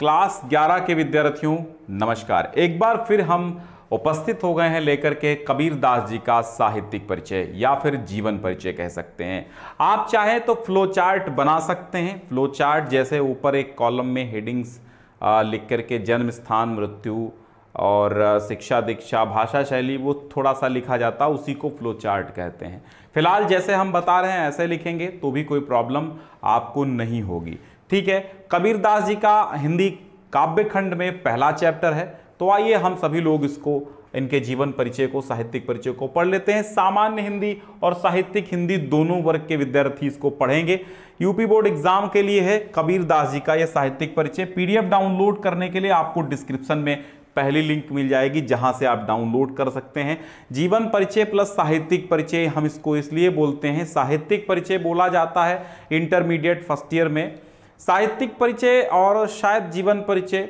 class 11 के विद्यार्थियों नमस्कार एक बार फिर हम उपस्थित हो गए हैं लेकर के कबीर दास जी का साहित्यिक परिचय या फिर जीवन परिचय कह सकते हैं आप चाहें तो फ्लो चार्ट बना सकते हैं फ्लो चार्ट जैसे ऊपर एक कॉलम में हेडिंग्स लिख करके जन्म स्थान मृत्यु और शिक्षा दीक्षा भाषा शैली वो थोड़ा सा लिखा जाता है उसी को फ्लो चार्ट कहते हैं फिलहाल जैसे हम बता रहे हैं ऐसे लिखेंगे तो भी कोई प्रॉब्लम आपको नहीं होगी ठीक है कबीरदास जी का हिंदी काव्य खंड में पहला चैप्टर है तो आइए हम सभी लोग इसको इनके जीवन परिचय को साहित्यिक परिचय को पढ़ लेते हैं सामान्य हिंदी और साहित्यिक हिंदी दोनों वर्ग के विद्यार्थी इसको पढ़ेंगे यूपी बोर्ड एग्जाम के लिए है कबीर दास जी का यह साहित्यिक परिचय पीडीएफ डाउनलोड करने के लिए आपको डिस्क्रिप्शन में पहली लिंक मिल जाएगी जहां से आप डाउनलोड कर सकते हैं जीवन परिचय प्लस साहित्यिक परिचय हम इसको इसलिए बोलते हैं साहित्यिक परिचय बोला जाता है इंटरमीडिएट फर्स्ट ईयर में साहित्यिक परिचय और शायद जीवन परिचय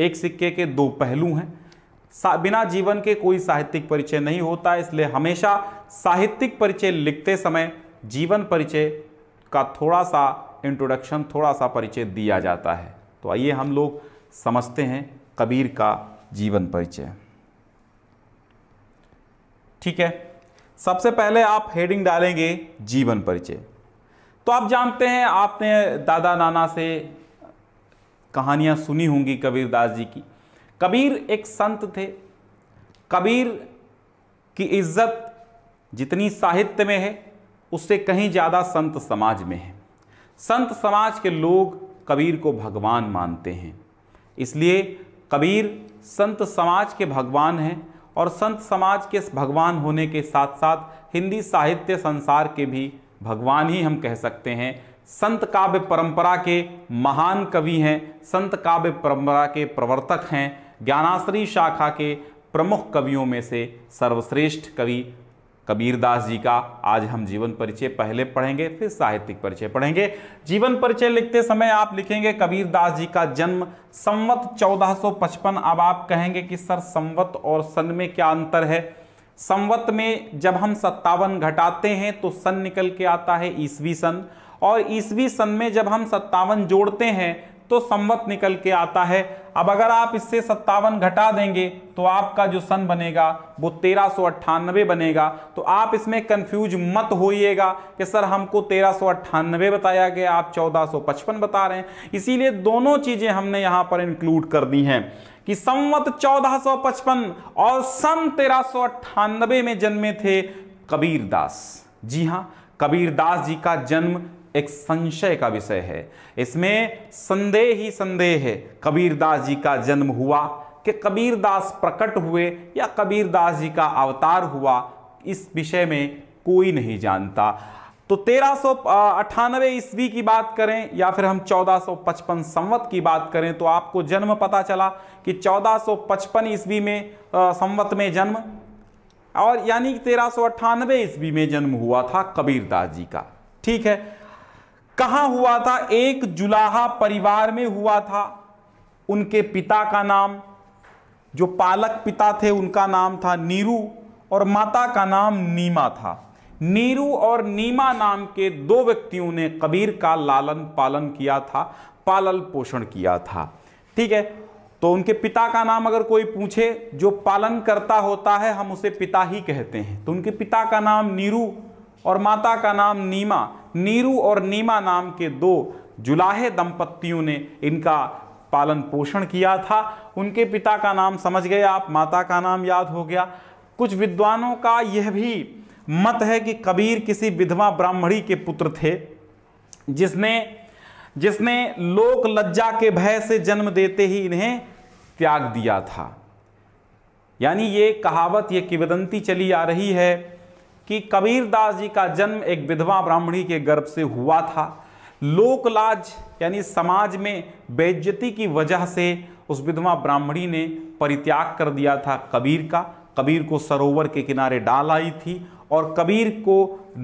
एक सिक्के के दो पहलू हैं बिना जीवन के कोई साहित्यिक परिचय नहीं होता इसलिए हमेशा साहित्यिक परिचय लिखते समय जीवन परिचय का थोड़ा सा इंट्रोडक्शन थोड़ा सा परिचय दिया जाता है तो आइए हम लोग समझते हैं कबीर का जीवन परिचय ठीक है सबसे पहले आप हेडिंग डालेंगे जीवन परिचय तो आप जानते हैं आपने दादा नाना से कहानियाँ सुनी होंगी कबीरदास जी की कबीर एक संत थे कबीर की इज्जत जितनी साहित्य में है उससे कहीं ज़्यादा संत समाज में है संत समाज के लोग कबीर को भगवान मानते हैं इसलिए कबीर संत समाज के भगवान हैं और संत समाज के भगवान होने के साथ साथ हिंदी साहित्य संसार के भी भगवान ही हम कह सकते हैं संत काव्य परंपरा के महान कवि हैं संत काव्य परंपरा के प्रवर्तक हैं ज्ञानाश्री शाखा के प्रमुख कवियों में से सर्वश्रेष्ठ कवि कबीरदास जी का आज हम जीवन परिचय पहले पढ़ेंगे फिर साहित्यिक परिचय पढ़ेंगे जीवन परिचय लिखते समय आप लिखेंगे कबीरदास जी का जन्म संवत 1455 अब आप कहेंगे कि सर संवत और सन में क्या अंतर है संवत में जब हम सत्तावन घटाते हैं तो सन निकल के आता है ईसवी सन और ईसवी सन में जब हम सत्तावन जोड़ते हैं तो संवत निकल के आता है अब अगर आप इससे सत्तावन घटा देंगे तो आपका जो सन बनेगा वो तेरह बनेगा तो आप इसमें कंफ्यूज मत होइएगा कि सर हमको तेरह बताया गया आप 1455 बता रहे हैं इसीलिए दोनों चीज़ें हमने यहाँ पर इंक्लूड कर दी हैं कि संवत 1455 और सन तेरह में जन्मे थे कबीर दास जी हां कबीर दास जी का जन्म एक संशय का विषय है इसमें संदेह ही संदेह है कबीर दास जी का जन्म हुआ कि कबीर दास प्रकट हुए या कबीर दास जी का अवतार हुआ इस विषय में कोई नहीं जानता तो तेरह सौ अठानवे ईस्वी की बात करें या फिर हम 1455 संवत की बात करें तो आपको जन्म पता चला कि 1455 ईस्वी में संवत में जन्म और यानी कि तेरह ईस्वी में जन्म हुआ था कबीरदास जी का ठीक है कहाँ हुआ था एक जुलाहा परिवार में हुआ था उनके पिता का नाम जो पालक पिता थे उनका नाम था नीरू और माता का नाम नीमा था नीरू और नीमा नाम के दो व्यक्तियों ने कबीर का लालन पालन किया था पालन पोषण किया था ठीक है तो उनके पिता का नाम अगर कोई पूछे जो पालन करता होता है हम उसे पिता ही कहते हैं तो उनके पिता का नाम नीरू और माता का नाम नीमा नीरू और नीमा नाम के दो जुलाहे दंपतियों ने इनका पालन पोषण किया था उनके पिता का नाम समझ गए आप माता का नाम याद हो गया कुछ विद्वानों का यह भी मत है कि कबीर किसी विधवा ब्राह्मणी के पुत्र थे जिसने जिसने लोक लज्जा के भय से जन्म देते ही इन्हें त्याग दिया था यानी ये कहावत ये किवदंती चली आ रही है कि कबीरदास जी का जन्म एक विधवा ब्राह्मणी के गर्भ से हुआ था लोकलाज यानी समाज में बेज्जती की वजह से उस विधवा ब्राह्मणी ने परित्याग कर दिया था कबीर का कबीर को सरोवर के किनारे डाल आई थी और कबीर को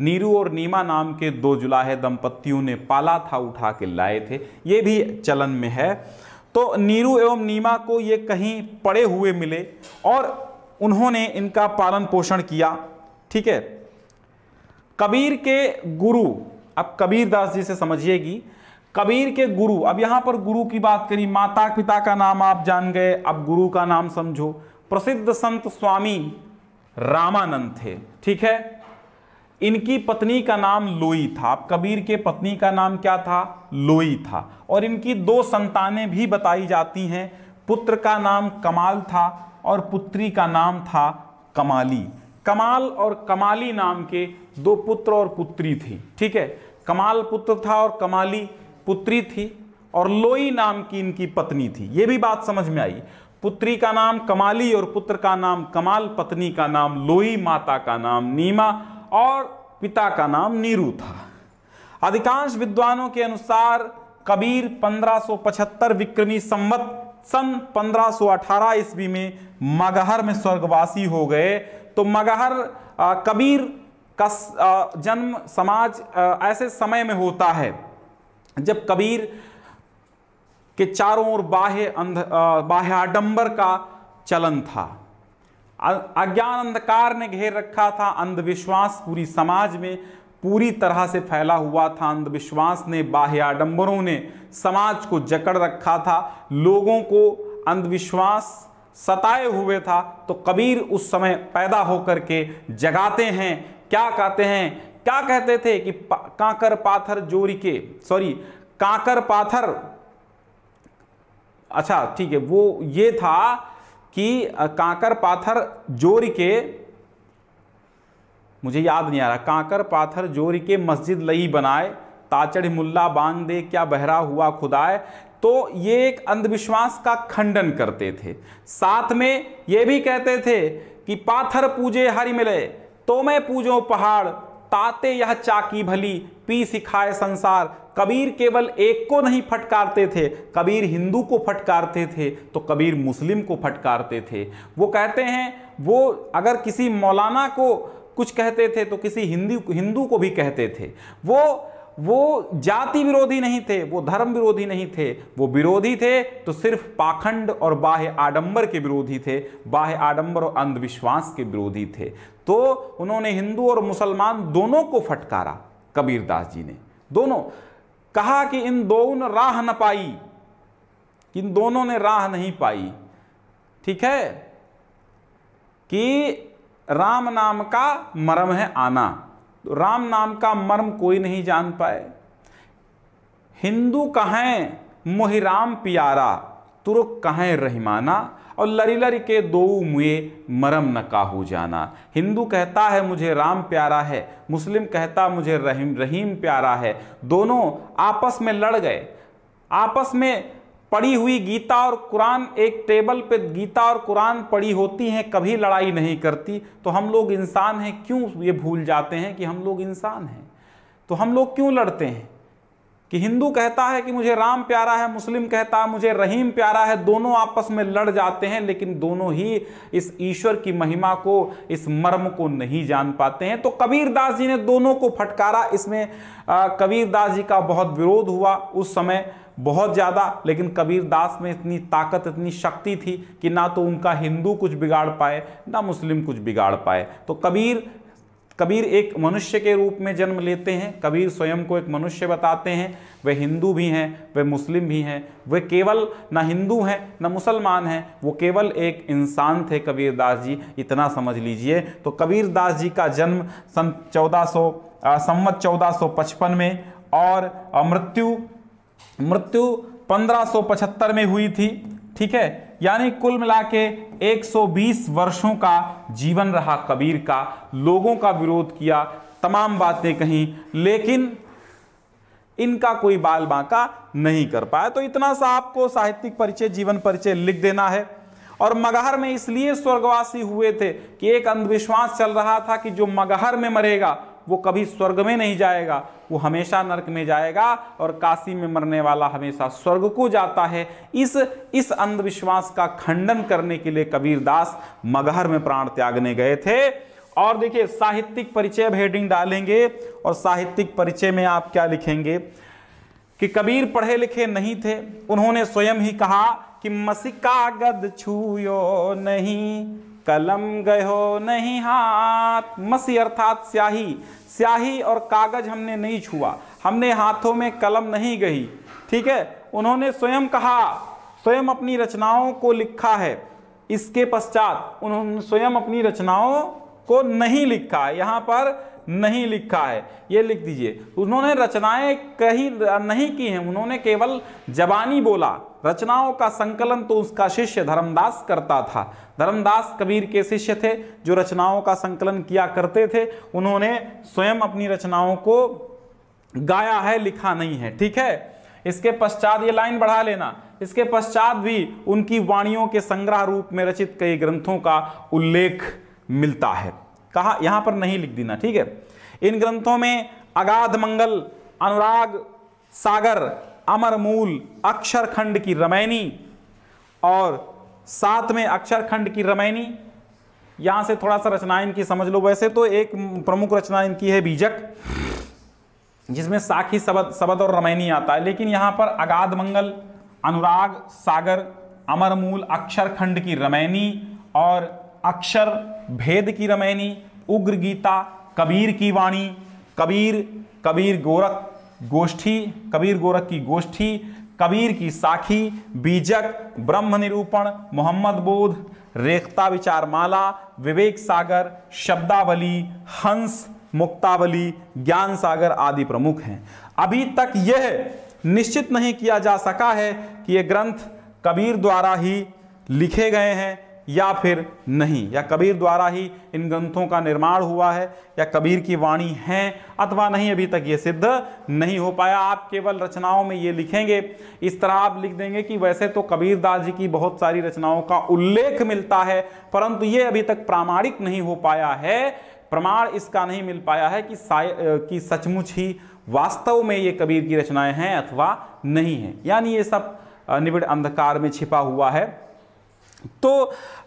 नीरू और नीमा नाम के दो जुलाहे दंपतियों ने पाला था उठा के लाए थे ये भी चलन में है तो नीरू एवं नीमा को ये कहीं पड़े हुए मिले और उन्होंने इनका पालन पोषण किया ठीक है कबीर के गुरु अब कबीर दास जी से समझिएगी कबीर के गुरु अब यहां पर गुरु की बात करी माता पिता का नाम आप जान गए अब गुरु का नाम समझो प्रसिद्ध संत स्वामी रामानंद थे ठीक है इनकी पत्नी का नाम लोई था अब कबीर के पत्नी का नाम क्या था लोई था और इनकी दो संतानें भी बताई जाती हैं पुत्र का नाम कमाल था और पुत्री का नाम था कमाली कमाल और कमाली नाम के दो पुत्र और पुत्री थी ठीक है कमाल पुत्र था और कमाली पुत्री थी और लोई नाम की इनकी पत्नी थी ये भी बात समझ में आई पुत्री का नाम कमाली और पुत्र का नाम कमाल पत्नी का नाम लोई माता का नाम नीमा और पिता का नाम नीरू था अधिकांश विद्वानों के अनुसार कबीर 1575 विक्रमी संवत सन 1518 ईस्वी में मगहर में स्वर्गवासी हो गए तो मगहर कबीर का जन्म समाज ऐसे समय में होता है जब कबीर के चारों ओर बाह्य अंध बाह्य आडंबर का चलन था अज्ञान अंधकार ने घेर रखा था अंधविश्वास पूरी समाज में पूरी तरह से फैला हुआ था अंधविश्वास ने बाह्य आडंबरों ने समाज को जकड़ रखा था लोगों को अंधविश्वास सताए हुए था तो कबीर उस समय पैदा होकर के जगाते हैं क्या कहते हैं क्या कहते थे कि कांकर पाथर जोरी के सॉरी कांकर पाथर अच्छा ठीक है वो ये था कि कांकर पाथर जोर के मुझे याद नहीं आ रहा कांकर पाथर जोर के मस्जिद लई बनाए ताचड़ मुल्ला बांग दे क्या बहरा हुआ खुदाए तो ये एक अंधविश्वास का खंडन करते थे साथ में ये भी कहते थे कि पाथर पूजे हरि मिले तो मैं पूजो पहाड़ ताते यह चाकी भली पी सिखाए संसार कबीर केवल एक को नहीं फटकारते थे कबीर हिंदू को फटकारते थे तो कबीर मुस्लिम को फटकारते थे वो कहते हैं वो अगर किसी मौलाना को कुछ कहते थे तो किसी हिंदू हिंदू को भी कहते थे वो वो जाति विरोधी नहीं थे वो धर्म विरोधी नहीं थे वो विरोधी थे तो सिर्फ पाखंड और बाह्य आडंबर के विरोधी थे बाह्य आडंबर और अंधविश्वास के विरोधी थे तो उन्होंने हिंदू और मुसलमान दोनों को फटकारा कबीरदास जी ने दोनों कहा कि इन ने राह न पाई कि इन दोनों ने राह नहीं पाई ठीक है कि राम नाम का मर्म है आना तो राम नाम का मर्म कोई नहीं जान पाए हिंदू कहें मोहिराम प्यारा तुर्क कहें रहीमाना और लरी लरी के दो मुए मरम न काहू जाना हिंदू कहता है मुझे राम प्यारा है मुस्लिम कहता मुझे रहीम रहीम प्यारा है दोनों आपस में लड़ गए आपस में पड़ी हुई गीता और कुरान एक टेबल पे गीता और कुरान पड़ी होती हैं कभी लड़ाई नहीं करती तो हम लोग इंसान हैं क्यों ये भूल जाते हैं कि हम लोग इंसान हैं तो हम लोग क्यों लड़ते हैं कि हिंदू कहता है कि मुझे राम प्यारा है मुस्लिम कहता है मुझे रहीम प्यारा है दोनों आपस में लड़ जाते हैं लेकिन दोनों ही इस ईश्वर की महिमा को इस मर्म को नहीं जान पाते हैं तो कबीरदास जी ने दोनों को फटकारा इसमें कबीरदास जी का बहुत विरोध हुआ उस समय बहुत ज़्यादा लेकिन कबीरदास में इतनी ताकत इतनी शक्ति थी कि ना तो उनका हिंदू कुछ बिगाड़ पाए ना मुस्लिम कुछ बिगाड़ पाए तो कबीर कबीर एक मनुष्य के रूप में जन्म लेते हैं कबीर स्वयं को एक मनुष्य बताते हैं वे हिंदू भी हैं वे मुस्लिम भी हैं वे केवल ना हिंदू हैं ना मुसलमान हैं वो केवल एक इंसान थे कबीरदास जी इतना समझ लीजिए तो कबीरदास जी का जन्म सन चौदह सौ संवत चौदह में और मृत्यु मृत्यु 1575 में हुई थी ठीक है यानी कुल मिला के 120 वर्षों का जीवन रहा कबीर का लोगों का विरोध किया तमाम बातें कहीं लेकिन इनका कोई बाल बांका नहीं कर पाया तो इतना सा आपको साहित्यिक परिचय जीवन परिचय लिख देना है और मगहर में इसलिए स्वर्गवासी हुए थे कि एक अंधविश्वास चल रहा था कि जो मगहर में मरेगा वो कभी स्वर्ग में नहीं जाएगा वो हमेशा नरक में जाएगा और काशी में मरने वाला हमेशा स्वर्ग को जाता है इस इस अंधविश्वास का खंडन करने के लिए कबीरदास मगहर में प्राण त्यागने गए थे और देखिए साहित्यिक परिचय अब हेडिंग डालेंगे और साहित्यिक परिचय में आप क्या लिखेंगे कि कबीर पढ़े लिखे नहीं थे उन्होंने स्वयं ही कहा कि मसी गद छूयो नहीं कलम गयो नहीं हाथ मसी अर्थात स्याही स्याही और कागज हमने नहीं छुआ हमने हाथों में कलम नहीं गई ठीक है उन्होंने स्वयं कहा स्वयं अपनी रचनाओं को लिखा है इसके पश्चात उन्होंने स्वयं अपनी रचनाओं को नहीं लिखा यहाँ पर नहीं लिखा है ये लिख दीजिए उन्होंने रचनाएं कहीं नहीं की हैं उन्होंने केवल जबानी बोला रचनाओं का संकलन तो उसका शिष्य धर्मदास करता था धर्मदास कबीर के शिष्य थे जो रचनाओं का संकलन किया करते थे उन्होंने स्वयं अपनी रचनाओं को गाया है लिखा नहीं है ठीक है इसके पश्चात ये लाइन बढ़ा लेना इसके पश्चात भी उनकी वाणियों के संग्रह रूप में रचित कई ग्रंथों का उल्लेख मिलता है कहा यहां पर नहीं लिख देना ठीक है इन ग्रंथों में अगाध मंगल अनुराग सागर अमर मूल अक्षरखंड की रमैनी और साथ में अक्षरखंड की रमैनी यहां से थोड़ा सा रचना इनकी समझ लो वैसे तो एक प्रमुख रचना इनकी है बीजक जिसमें साखी सबद सबद और रमैनी आता है लेकिन यहाँ पर अगाध मंगल अनुराग सागर अमरमूल अक्षरखंड की रमैनी और अक्षर भेद की रमैनी उग्र गीता कबीर की वाणी कबीर कबीर गोरख गोष्ठी कबीर गोरख की गोष्ठी कबीर की साखी बीजक ब्रह्म निरूपण मोहम्मद बोध रेखता विचारमाला विवेक सागर शब्दावली हंस मुक्तावली ज्ञान सागर आदि प्रमुख हैं अभी तक यह निश्चित नहीं किया जा सका है कि ये ग्रंथ कबीर द्वारा ही लिखे गए हैं या फिर नहीं या कबीर द्वारा ही इन ग्रंथों का निर्माण हुआ है या कबीर की वाणी है अथवा नहीं अभी तक ये सिद्ध नहीं हो पाया आप केवल रचनाओं में ये लिखेंगे इस तरह आप लिख देंगे कि वैसे तो कबीरदास जी की बहुत सारी रचनाओं का उल्लेख मिलता है परंतु ये अभी तक प्रामाणिक नहीं हो पाया है प्रमाण इसका नहीं मिल पाया है कि कि सचमुच ही वास्तव में ये कबीर की रचनाएं हैं अथवा नहीं हैं यानी ये सब निबिड़ अंधकार में छिपा हुआ है तो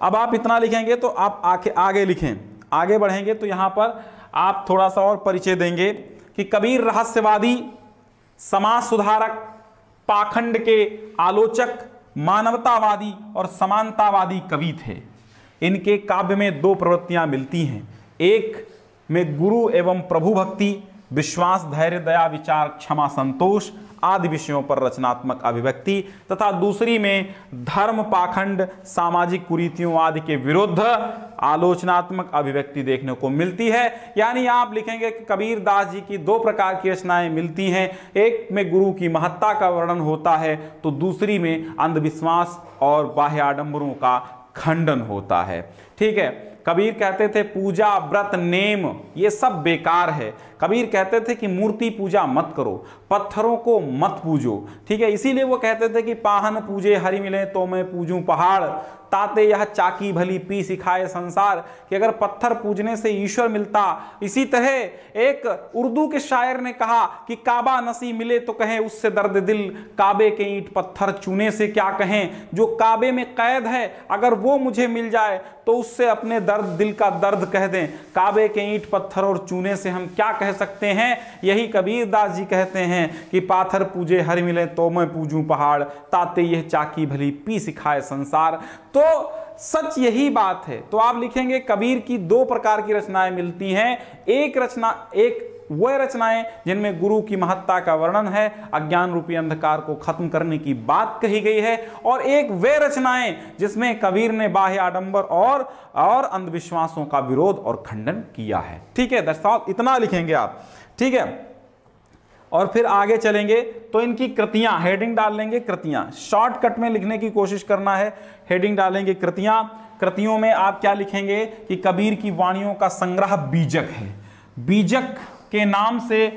अब आप इतना लिखेंगे तो आप आके आगे लिखें आगे बढ़ेंगे तो यहाँ पर आप थोड़ा सा और परिचय देंगे कि कबीर रहस्यवादी समाज सुधारक पाखंड के आलोचक मानवतावादी और समानतावादी कवि थे इनके काव्य में दो प्रवृत्तियाँ मिलती हैं एक में गुरु एवं प्रभु भक्ति विश्वास धैर्य दया विचार क्षमा संतोष आदि विषयों पर रचनात्मक अभिव्यक्ति तथा दूसरी में धर्म पाखंड सामाजिक कुरीतियों आदि के विरुद्ध आलोचनात्मक अभिव्यक्ति देखने को मिलती है यानी आप लिखेंगे कि कबीर दास जी की दो प्रकार की रचनाएं मिलती हैं एक में गुरु की महत्ता का वर्णन होता है तो दूसरी में अंधविश्वास और बाह्य आडम्बरों का खंडन होता है ठीक है कबीर कहते थे पूजा व्रत नेम ये सब बेकार है कबीर कहते थे कि मूर्ति पूजा मत करो पत्थरों को मत पूजो ठीक है इसीलिए वो कहते थे कि पाहन पूजे हरि मिले तो मैं पूजूं पहाड़ ताते यह चाकी भली पी सिखाए संसार कि अगर पत्थर पूजने से ईश्वर मिलता इसी तरह एक उर्दू के शायर ने कहा कि काबा नसी मिले तो कहें उससे दर्द दिल काबे के ईंट पत्थर चूने से क्या कहें जो काबे में कैद है अगर वो मुझे मिल जाए तो उससे अपने दर्द दिल का दर्द कह दें काबे के ईंट पत्थर और चूने से हम क्या कह सकते हैं यही कबीर दास जी कहते हैं कि पाथर पूजे हर मिले तो मैं पूजूं पहाड़ ताते यह चाकी भली पी सिखाए संसार तो सच यही बात है तो आप लिखेंगे कबीर की दो प्रकार की रचनाएं मिलती हैं एक रचना एक वह रचनाएं जिनमें गुरु की महत्ता का वर्णन है अज्ञान रूपी अंधकार को खत्म करने की बात कही गई है और एक वे रचनाएं जिसमें कबीर ने बाह्य आडंबर और और अंधविश्वासों का विरोध और खंडन किया है ठीक है दर्शाओ इतना लिखेंगे आप ठीक है और फिर आगे चलेंगे तो इनकी कृतियां हेडिंग डाल लेंगे कृतियां शॉर्टकट में लिखने की कोशिश करना है हेडिंग डालेंगे कृतियां कृतियों में आप क्या लिखेंगे कि कबीर की वाणियों का संग्रह बीजक है बीजक के नाम से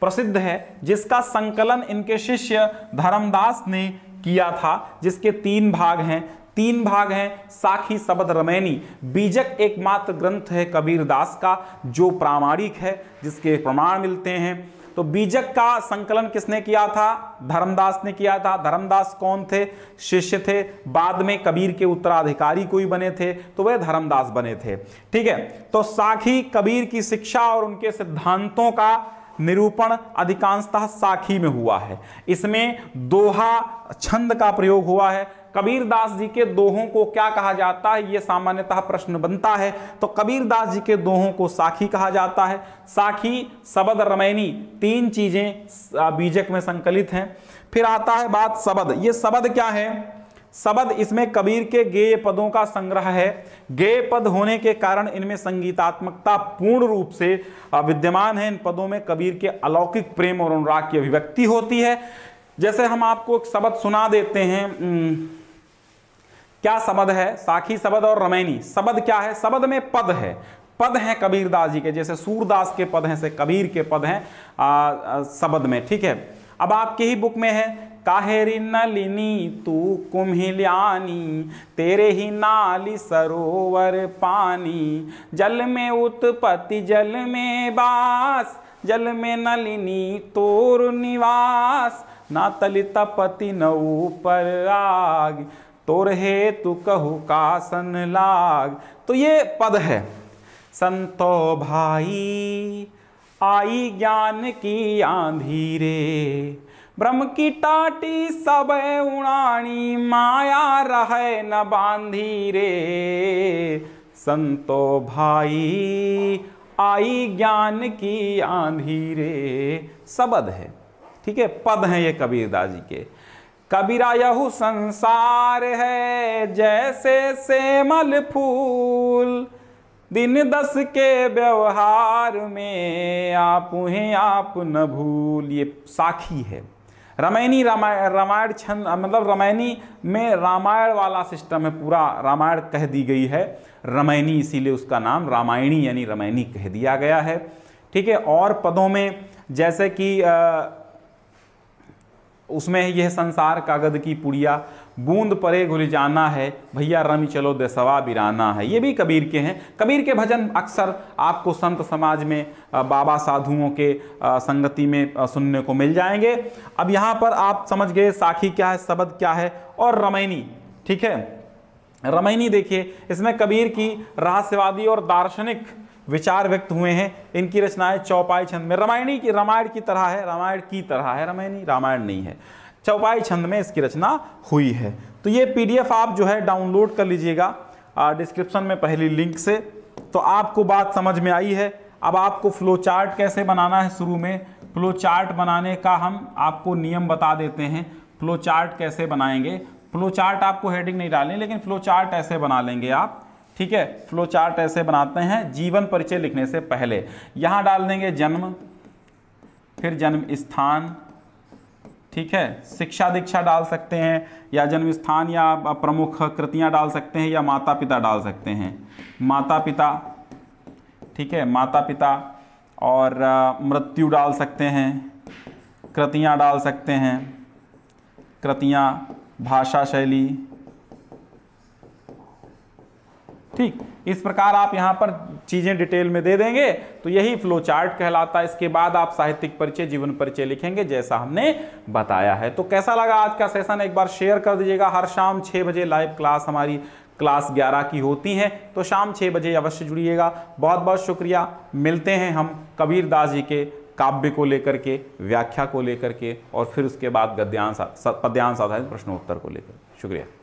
प्रसिद्ध है जिसका संकलन इनके शिष्य धर्मदास ने किया था जिसके तीन भाग हैं तीन भाग हैं साखी सबद रमैनी बीजक एकमात्र ग्रंथ है कबीरदास का जो प्रामाणिक है जिसके प्रमाण मिलते हैं तो बीजक का संकलन किसने किया था धर्मदास ने किया था धर्मदास कौन थे शिष्य थे बाद में कबीर के उत्तराधिकारी कोई बने थे तो वह धर्मदास बने थे ठीक है तो साखी कबीर की शिक्षा और उनके सिद्धांतों का निरूपण अधिकांशतः साखी में हुआ है इसमें दोहा छंद का प्रयोग हुआ है कबीर दास जी के दोहों को क्या कहा जाता है ये सामान्यतः प्रश्न बनता है तो कबीर दास जी के दोहों को साखी कहा जाता है साखी सबद रमैनी तीन चीज़ें बीजक में संकलित हैं फिर आता है बात सबद ये सबद क्या है सबद इसमें कबीर के गेय पदों का संग्रह है गेय पद होने के कारण इनमें संगीतात्मकता पूर्ण रूप से विद्यमान है इन पदों में कबीर के अलौकिक प्रेम और अनुराग की अभिव्यक्ति होती है जैसे हम आपको एक सबद सुना देते हैं क्या सबद है साखी सबद और रमैनी सबद क्या है सबद में पद है पद हैं कबीरदास जी के जैसे सूरदास के पद हैं से कबीर के पद हैं सबद में ठीक है अब आपके ही बुक में है काहेरी नलिनी तू कुम्हिलानी तेरे ही नाली सरोवर पानी जल में उत्पत्ति जल में बास जल में नलिनी तोर निवास ना तलिता पति न ऊपर आग तोरहे तु कहु का सन लाग तो ये पद है संतो भाई आई ज्ञान की आंधीरे ब्रह्म की टाटी सब उड़ानी माया रहे न बांधी रे संतो भाई आई ज्ञान की आंधी रे सबद है ठीक है पद हैं ये कबीरदास जी के कबीरा यहू संसार है जैसे सेमल फूल दिन दस के व्यवहार में आप हैं आप न भूल ये साखी है रामायणी रामायण रामायण छंद मतलब रामायणी में रामायण वाला सिस्टम है पूरा रामायण कह दी गई है रामायणी इसीलिए उसका नाम रामायणी यानी रामायणी कह दिया गया है ठीक है और पदों में जैसे कि आ, उसमें यह संसार कागज की पुड़िया बूंद परे घुल जाना है भैया रमी चलो देसवा बिराना है ये भी कबीर के हैं कबीर के भजन अक्सर आपको संत समाज में बाबा साधुओं के संगति में सुनने को मिल जाएंगे अब यहाँ पर आप समझ गए साखी क्या है शब्द क्या है और रमैनी ठीक है रमैनी देखिए इसमें कबीर की रहस्यवादी और दार्शनिक विचार व्यक्त हुए हैं इनकी रचनाएं चौपाई छंद में रामायणी की रामायण की तरह है रामायण की तरह है रामायणी रामायण नहीं है चौपाई छंद में इसकी रचना हुई है तो ये पीडीएफ आप जो है डाउनलोड कर लीजिएगा डिस्क्रिप्शन में पहली लिंक से तो आपको बात समझ में आई है अब आपको फ्लो चार्ट कैसे बनाना है शुरू में फ्लो चार्ट बनाने का हम आपको नियम बता देते हैं फ्लो चार्ट कैसे बनाएंगे फ्लो चार्ट आपको हेडिंग नहीं डालें लेकिन फ्लो चार्ट ऐसे बना लेंगे आप ठीक है फ्लो चार्ट ऐसे बनाते हैं जीवन परिचय लिखने से पहले यहाँ डाल देंगे जन्म फिर जन्म स्थान ठीक है शिक्षा दीक्षा डाल सकते हैं या जन्म स्थान या प्रमुख कृतियाँ डाल सकते हैं या माता पिता डाल सकते हैं माता पिता ठीक है माता पिता और मृत्यु डाल सकते हैं कृतियाँ डाल सकते हैं कृतियाँ भाषा शैली ठीक इस प्रकार आप यहाँ पर चीज़ें डिटेल में दे देंगे तो यही फ्लो चार्ट कहलाता है इसके बाद आप साहित्यिक परिचय जीवन परिचय लिखेंगे जैसा हमने बताया है तो कैसा लगा आज का सेशन एक बार शेयर कर दीजिएगा हर शाम छः बजे लाइव क्लास हमारी क्लास 11 की होती है तो शाम 6 बजे अवश्य जुड़िएगा बहुत बहुत शुक्रिया मिलते हैं हम कबीर दास जी के काव्य को लेकर के व्याख्या को लेकर के और फिर उसके बाद गद्यांश पद्यांश आधारित प्रश्नोत्तर को लेकर शुक्रिया